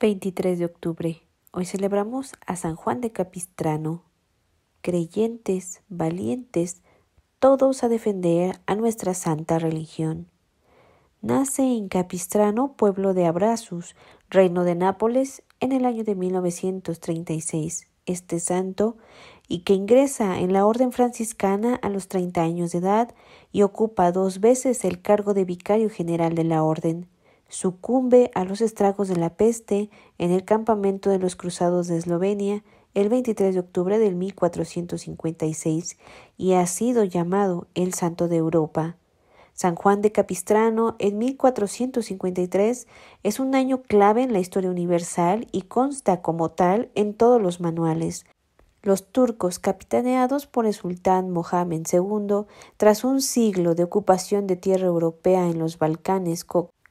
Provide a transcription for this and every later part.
23 de octubre. Hoy celebramos a San Juan de Capistrano. Creyentes, valientes, todos a defender a nuestra santa religión. Nace en Capistrano, pueblo de Abrazus, reino de Nápoles, en el año de 1936. Este santo, y que ingresa en la orden franciscana a los 30 años de edad y ocupa dos veces el cargo de vicario general de la orden sucumbe a los estragos de la peste en el campamento de los cruzados de Eslovenia el 23 de octubre del 1456 y ha sido llamado el Santo de Europa. San Juan de Capistrano en 1453 es un año clave en la historia universal y consta como tal en todos los manuales. Los turcos, capitaneados por el sultán Mohamed II, tras un siglo de ocupación de tierra europea en los Balcanes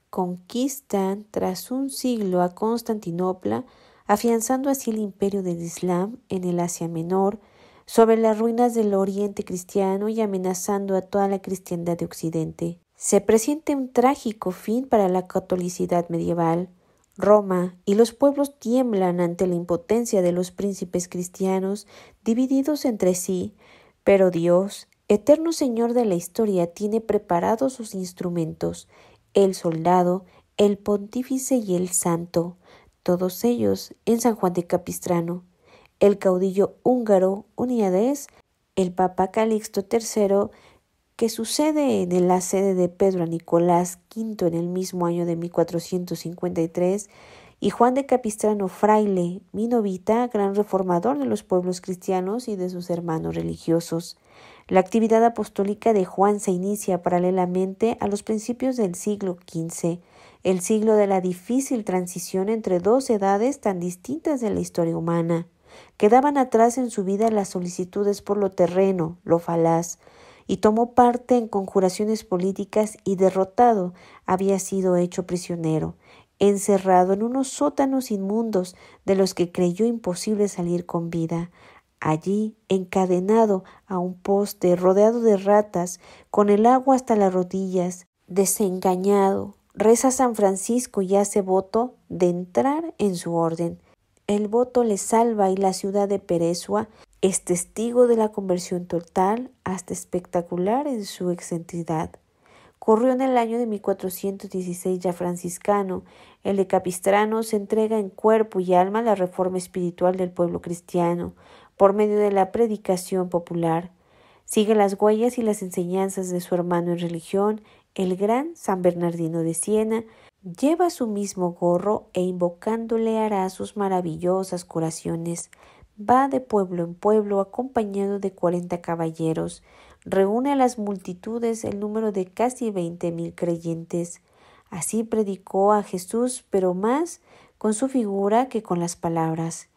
conquistan tras un siglo a Constantinopla, afianzando así el imperio del Islam en el Asia Menor, sobre las ruinas del Oriente cristiano y amenazando a toda la cristiandad de Occidente. Se presiente un trágico fin para la catolicidad medieval. Roma y los pueblos tiemblan ante la impotencia de los príncipes cristianos divididos entre sí, pero Dios, eterno Señor de la historia, tiene preparados sus instrumentos el soldado, el pontífice y el santo, todos ellos en San Juan de Capistrano. El caudillo húngaro Uniades, el Papa Calixto III, que sucede en la sede de Pedro a Nicolás V en el mismo año de 1453, y Juan de Capistrano Fraile, minovita, gran reformador de los pueblos cristianos y de sus hermanos religiosos. La actividad apostólica de Juan se inicia paralelamente a los principios del siglo XV, el siglo de la difícil transición entre dos edades tan distintas de la historia humana. Quedaban atrás en su vida las solicitudes por lo terreno, lo falaz, y tomó parte en conjuraciones políticas y derrotado había sido hecho prisionero encerrado en unos sótanos inmundos de los que creyó imposible salir con vida. Allí, encadenado a un poste, rodeado de ratas, con el agua hasta las rodillas, desengañado, reza San Francisco y hace voto de entrar en su orden. El voto le salva y la ciudad de Perezua es testigo de la conversión total hasta espectacular en su exentidad. Corrió en el año de 1416 ya franciscano. El de Capistrano se entrega en cuerpo y alma a la reforma espiritual del pueblo cristiano, por medio de la predicación popular. Sigue las huellas y las enseñanzas de su hermano en religión, el gran San Bernardino de Siena, lleva su mismo gorro e invocándole hará sus maravillosas curaciones. Va de pueblo en pueblo acompañado de cuarenta caballeros, reúne a las multitudes el número de casi veinte mil creyentes. Así predicó a Jesús, pero más con su figura que con las palabras.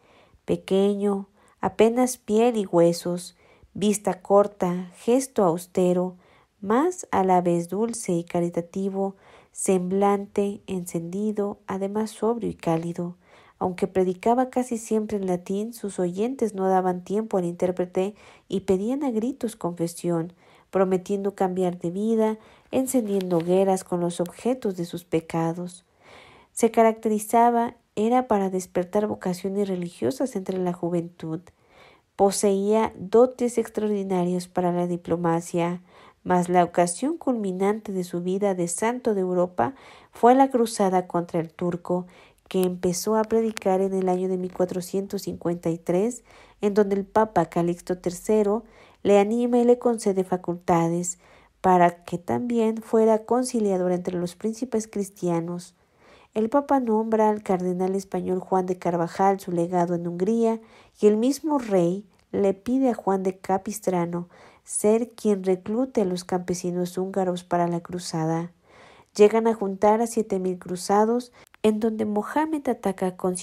Pequeño, apenas piel y huesos, vista corta, gesto austero, más a la vez dulce y caritativo, semblante encendido, además sobrio y cálido. Aunque predicaba casi siempre en latín, sus oyentes no daban tiempo al intérprete y pedían a gritos confesión, prometiendo cambiar de vida, encendiendo hogueras con los objetos de sus pecados. Se caracterizaba era para despertar vocaciones religiosas entre la juventud. Poseía dotes extraordinarios para la diplomacia, mas la ocasión culminante de su vida de santo de Europa fue la cruzada contra el turco, que empezó a predicar en el año de 1453, en donde el Papa Calixto III le anima y le concede facultades para que también fuera conciliador entre los príncipes cristianos. El Papa nombra al cardenal español Juan de Carvajal su legado en Hungría y el mismo rey le pide a Juan de Capistrano ser quien reclute a los campesinos húngaros para la cruzada. Llegan a juntar a siete mil cruzados en donde Mohammed ataca con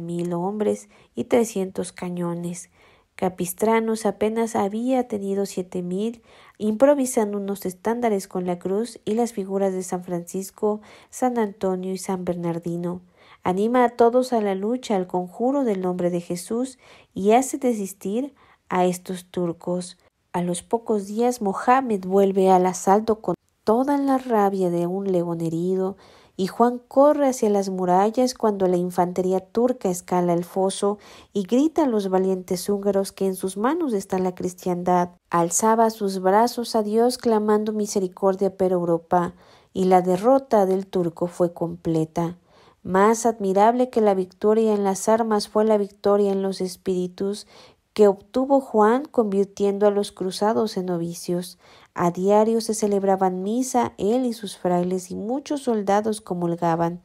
mil hombres y trescientos cañones. Capistranos apenas había tenido mil, improvisando unos estándares con la cruz y las figuras de San Francisco, San Antonio y San Bernardino. Anima a todos a la lucha al conjuro del nombre de Jesús y hace desistir a estos turcos. A los pocos días Mohammed vuelve al asalto con toda la rabia de un león herido, y Juan corre hacia las murallas cuando la infantería turca escala el foso y grita a los valientes húngaros que en sus manos está la cristiandad. Alzaba sus brazos a Dios clamando misericordia per Europa, y la derrota del turco fue completa. Más admirable que la victoria en las armas fue la victoria en los espíritus que obtuvo Juan convirtiendo a los cruzados en novicios. A diario se celebraban misa él y sus frailes y muchos soldados comulgaban.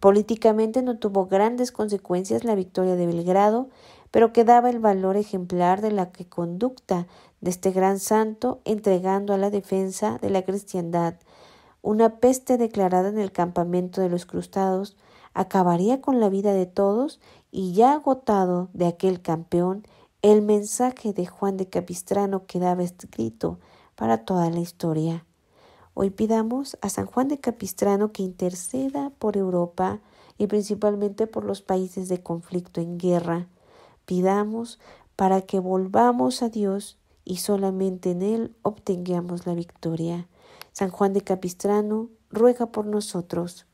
Políticamente no tuvo grandes consecuencias la victoria de Belgrado, pero quedaba el valor ejemplar de la que conducta de este gran santo entregando a la defensa de la cristiandad. Una peste declarada en el campamento de los cruzados acabaría con la vida de todos y ya agotado de aquel campeón, el mensaje de Juan de Capistrano quedaba escrito para toda la historia. Hoy pidamos a San Juan de Capistrano que interceda por Europa y principalmente por los países de conflicto en guerra. Pidamos para que volvamos a Dios y solamente en Él obtengamos la victoria. San Juan de Capistrano ruega por nosotros.